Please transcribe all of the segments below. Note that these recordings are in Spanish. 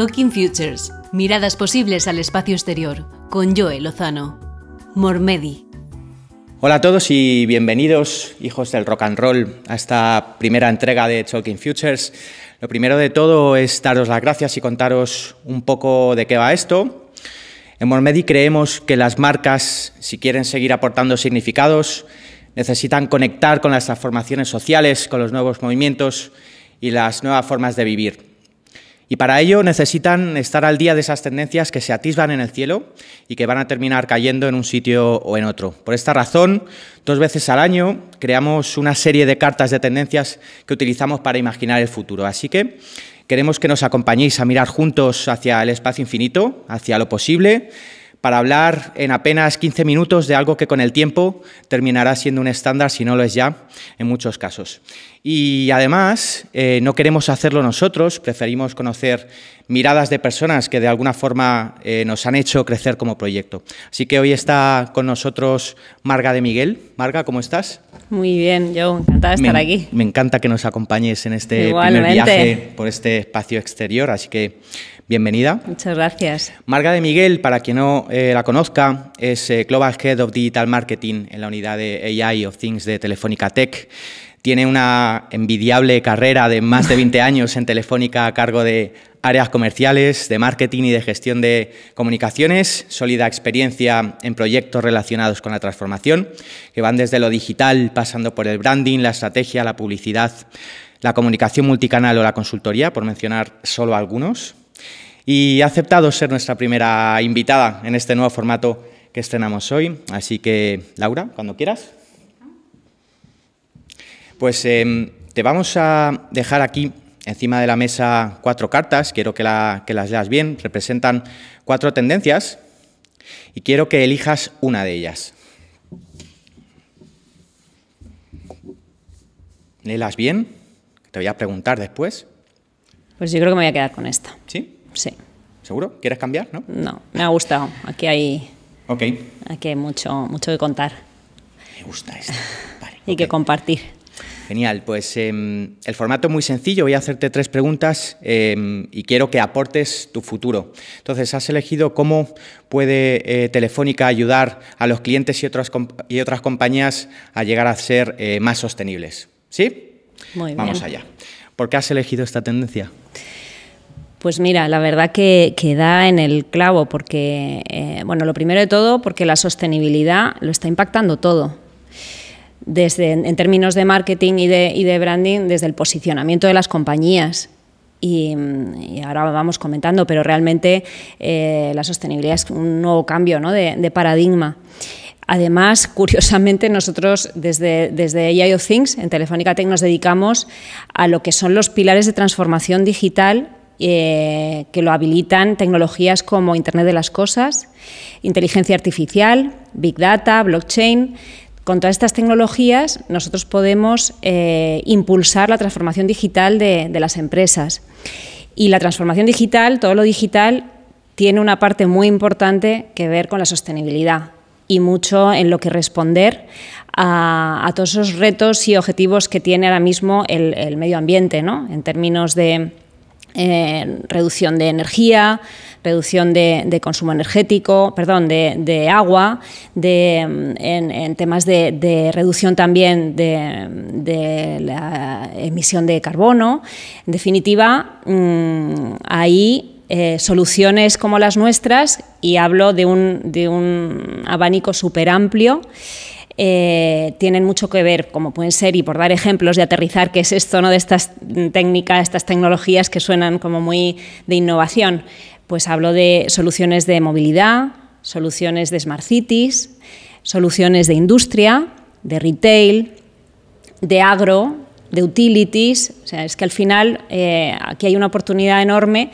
Talking Futures, miradas posibles al espacio exterior, con Joe Lozano. Mormedi. Hola a todos y bienvenidos, hijos del rock and roll, a esta primera entrega de Talking Futures. Lo primero de todo es daros las gracias y contaros un poco de qué va esto. En Mormedi creemos que las marcas, si quieren seguir aportando significados, necesitan conectar con las transformaciones sociales, con los nuevos movimientos y las nuevas formas de vivir. Y para ello necesitan estar al día de esas tendencias que se atisban en el cielo y que van a terminar cayendo en un sitio o en otro. Por esta razón, dos veces al año creamos una serie de cartas de tendencias que utilizamos para imaginar el futuro. Así que queremos que nos acompañéis a mirar juntos hacia el espacio infinito, hacia lo posible para hablar en apenas 15 minutos de algo que con el tiempo terminará siendo un estándar, si no lo es ya, en muchos casos. Y además, eh, no queremos hacerlo nosotros, preferimos conocer miradas de personas que de alguna forma eh, nos han hecho crecer como proyecto. Así que hoy está con nosotros Marga de Miguel. Marga, ¿cómo estás? Muy bien, yo encantada de estar aquí. Me encanta que nos acompañes en este primer viaje por este espacio exterior, así que Bienvenida. Muchas gracias. Marga de Miguel, para quien no eh, la conozca, es eh, Global Head of Digital Marketing en la unidad de AI of Things de Telefónica Tech. Tiene una envidiable carrera de más de 20 años en Telefónica a cargo de áreas comerciales, de marketing y de gestión de comunicaciones, sólida experiencia en proyectos relacionados con la transformación, que van desde lo digital, pasando por el branding, la estrategia, la publicidad, la comunicación multicanal o la consultoría, por mencionar solo algunos. Y ha aceptado ser nuestra primera invitada en este nuevo formato que estrenamos hoy. Así que, Laura, cuando quieras. Pues em, te vamos a dejar aquí encima de la mesa cuatro cartas, quiero que, que, las leas bien, representan cuatro tendencias y quiero que elijas una de ellas. Léelas bien, te voy a preguntar después. Pues yo creo que me voy a quedar con esta. ¿Sí? Sí. ¿Seguro? ¿Quieres cambiar? No, no me ha gustado. Aquí hay, okay. aquí hay mucho, mucho que contar. Me gusta esto. Vale, y que compartir. Genial, pues em, el formato es muy sencillo, voy a hacerte tres preguntas em, y quiero que aportes tu futuro. Entonces, has elegido cómo puede eh, Telefónica ayudar a los clientes y otras, y otras compañías a llegar a ser eh, más sostenibles. ¿Sí? Muy bien. Vamos allá. ¿Por qué has elegido esta tendencia? Pues mira, la verdad que, da en el clavo, porque, eh, bueno, lo primero de todo, porque la sostenibilidad lo está impactando todo. Desde, en términos de marketing y de, branding, desde el posicionamiento de las compañías. Y, ahora vamos comentando, pero realmente eh, la sostenibilidad es un nuevo cambio de paradigma. Además, curiosamente, nosotros desde, desde Things, en Telefónica Tech, nos dedicamos a lo que son los pilares de transformación digital eh, que lo habilitan tecnologías como Internet de las Cosas, inteligencia artificial, Big Data, blockchain. Con todas estas tecnologías nosotros podemos eh, impulsar la transformación digital de, de las empresas. Y la transformación digital, todo lo digital, tiene una parte muy importante que ver con la sostenibilidad y mucho en lo que responder a, todos esos retos y objetivos que tiene ahora mismo el, medio ambiente, en términos de eh, reducción de energía, reducción de, consumo energético, perdón, de, agua, en, temas de, reducción también de, la emisión de carbono. En definitiva, mm, ahí eh, soluciones como las nuestras y hablo de un, de un abanico súper amplio. Eh, tienen mucho que ver, como pueden ser, y por dar ejemplos de aterrizar, que es esto ¿no? de estas técnicas, estas tecnologías que suenan como muy de innovación. Pues hablo de soluciones de movilidad, soluciones de smart cities, soluciones de industria, de retail, de agro, de utilities. O sea, es que al final eh, aquí hay una oportunidad enorme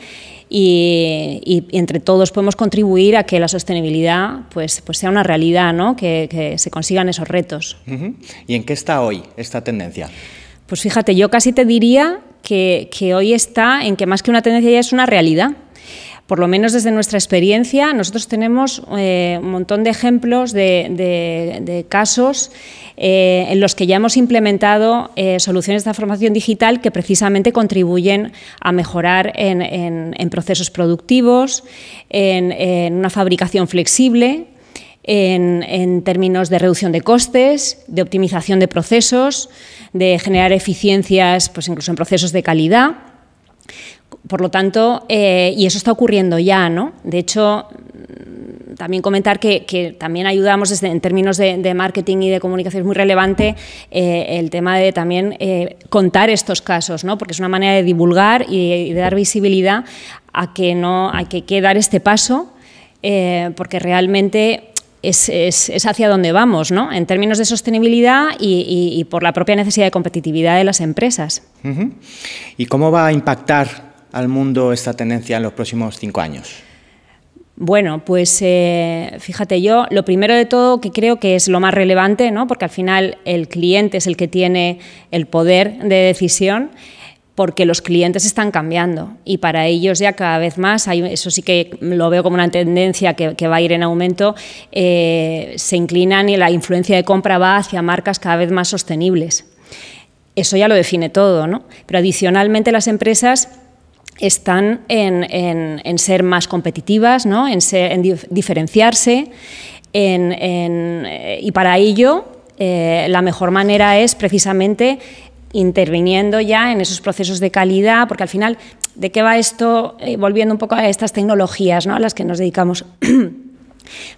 y, entre todos podemos contribuir a que la sostenibilidad pues, pues sea una realidad, ¿no? que, que se consigan esos retos. ¿Y en qué está hoy esta tendencia? Pues fíjate, yo casi te diría que, que hoy está en que más que una tendencia ya es una realidad por lo menos desde nuestra experiencia, nosotros tenemos eh, un montón de ejemplos de, casos eh, en los que ya hemos implementado eh, soluciones de formación digital que precisamente contribuyen a mejorar en, procesos productivos, en, una fabricación flexible, en, términos de reducción de costes, de optimización de procesos, de generar eficiencias, pues incluso en procesos de calidad. Por lo tanto, eh, y eso está ocurriendo ya, ¿no? De hecho, mm, también comentar que, también ayudamos en términos de, marketing y de comunicación es muy relevante eh, el tema de también eh, contar estos casos, ¿no? porque es una manera de divulgar y, de dar visibilidad a que no hay que, quedar dar este paso, porque realmente es, hacia donde vamos, ¿no? en términos de sostenibilidad y por la propia necesidad de competitividad de las empresas. ¿Y cómo va a impactar al mundo esta tendencia en los próximos cinco años? Bueno, pues eh, fíjate yo, lo primero de todo que creo que es lo más relevante, ¿no? porque al final el cliente es el que tiene el poder de decisión porque los clientes están cambiando y para ellos ya cada vez más, eso sí que lo veo como una tendencia que, va a ir en aumento, eh, se inclinan y la influencia de compra va hacia marcas cada vez más sostenibles. Eso ya lo define todo, ¿no? Pero adicionalmente las empresas están en, ser más competitivas, en, diferenciarse, eh, y para ello eh, la mejor manera es precisamente interviniendo ya en esos procesos de calidad, porque al final, ¿de qué va esto? Eh, volviendo un poco a estas tecnologías a las que nos dedicamos.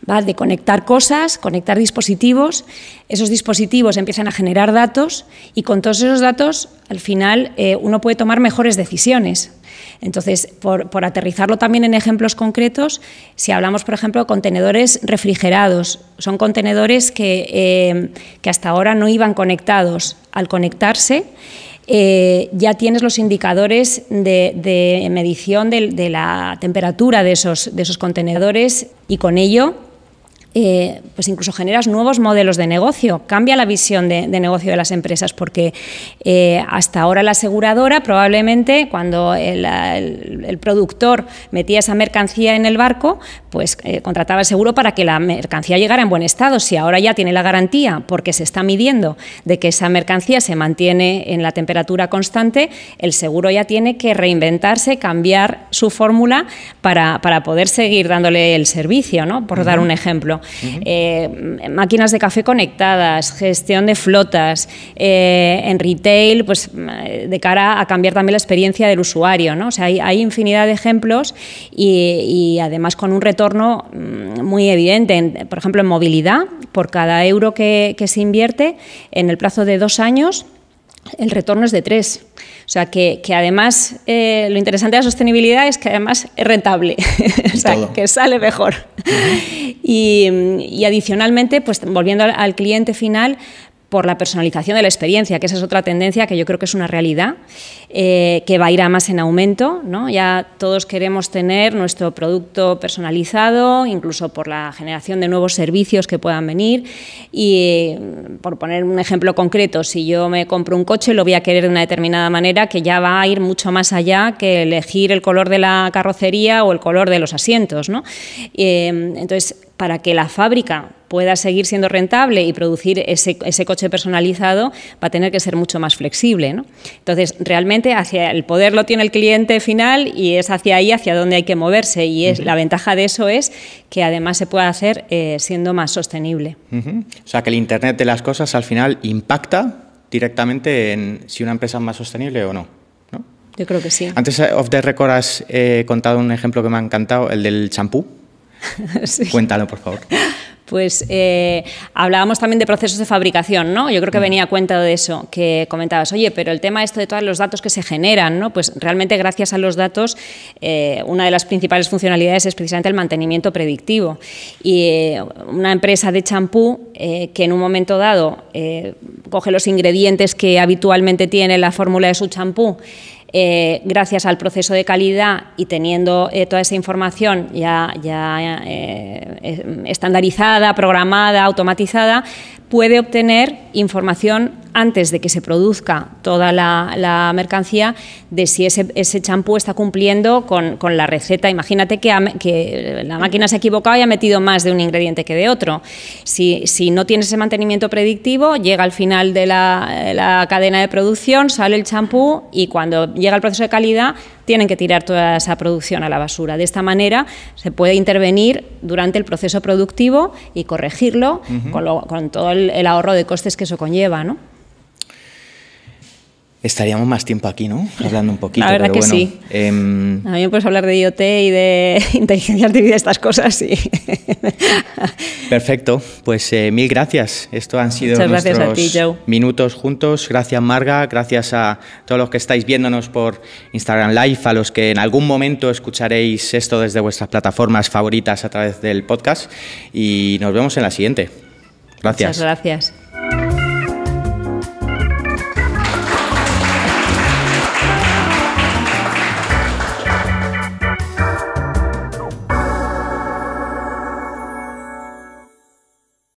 ¿va? de conectar cosas, conectar dispositivos. Esos dispositivos empiezan a generar datos y con todos esos datos, al final, eh, uno puede tomar mejores decisiones. Entonces, por, aterrizarlo también en ejemplos concretos, si hablamos, por ejemplo, de contenedores refrigerados, son contenedores que, eh, que hasta ahora no iban conectados. Al conectarse, eh, ya tienes los indicadores de, medición de, la temperatura de esos contenedores y con ello eh, pues incluso generas nuevos modelos de negocio, cambia la visión de, negocio de las empresas, porque eh, hasta ahora la aseguradora probablemente cuando el, productor metía esa mercancía en el barco, pues eh, contrataba el seguro para que la mercancía llegara en buen estado. Si ahora ya tiene la garantía, porque se está midiendo de que esa mercancía se mantiene en la temperatura constante, el seguro ya tiene que reinventarse, cambiar su fórmula para, poder seguir dándole el servicio, por dar un ejemplo. Eh, máquinas de café conectadas, gestión de flotas, eh, en retail, pues de cara a cambiar también la experiencia del usuario, ¿no? O sea, hay, infinidad de ejemplos y, además con un retorno mm, muy evidente, por ejemplo, en movilidad, por cada euro que se invierte, en el plazo de dos años, el retorno es de tres... O sea, que, además eh, lo interesante de la sostenibilidad es que además es rentable, o sea, que sale mejor. y, adicionalmente, pues volviendo al, cliente final, por la personalización de la experiencia, que esa es otra tendencia que yo creo que es una realidad, eh, que va a ir a más en aumento. ¿no? Ya todos queremos tener nuestro producto personalizado, incluso por la generación de nuevos servicios que puedan venir. Y por poner un ejemplo concreto, si yo me compro un coche, lo voy a querer de una determinada manera que ya va a ir mucho más allá que elegir el color de la carrocería o el color de los asientos. ¿no? Eh, entonces, para que la fábrica pueda seguir siendo rentable y producir ese, coche personalizado, va a tener que ser mucho más flexible. ¿no? Entonces, realmente hacia el poder lo tiene el cliente final y es hacia ahí hacia donde hay que moverse. Y es, la ventaja de eso es que además se puede hacer eh, siendo más sostenible. O sea, que el Internet de las cosas al final impacta directamente en si una empresa es más sostenible o no. Yo creo que sí. Antes, eh, off the record, has eh, contado un ejemplo que me ha encantado, el del champú. Cuéntalo, por favor. Pues eh, hablábamos también de procesos de fabricación, ¿no? Yo creo que mm. venía a cuenta de eso, que comentabas, oye, pero el tema esto de todos los datos que se generan, ¿no? Pues realmente gracias a los datos, eh, una de las principales funcionalidades es precisamente el mantenimiento predictivo. Y eh, una empresa de champú que en un momento dado coge los ingredientes que habitualmente tiene la fórmula de su champú, eh, gracias al proceso de calidad y teniendo eh, toda esa información ya, ya eh, estandarizada, programada, automatizada, puede obtener información antes de que se produzca toda la, mercancía de si ese champú está cumpliendo con, la receta. Imagínate que, la máquina se ha equivocado y ha metido más de un ingrediente que de otro. Si, no tiene ese mantenimiento predictivo, llega al final de la, la cadena de producción, sale el champú y cuando llega el proceso de calidad tienen que tirar toda esa producción a la basura. De esta manera se puede intervenir durante el proceso productivo y corregirlo con, todo el, el, ahorro de costes que eso conlleva, ¿no? Estaríamos más tiempo aquí, ¿no? Hablando un poquito. La verdad que sí. Em, a mí me puedes hablar de IoT y de inteligencia artificial, y estas cosas. sí. Perfecto. Pues eh, mil gracias. Esto han sido nuestros minutos juntos. Gracias, Marga. Gracias a todos los que estáis viéndonos por Instagram Live, a los que en algún momento escucharéis esto desde vuestras plataformas favoritas a través del podcast. Y nos vemos en la siguiente. Gracias. Muchas gracias.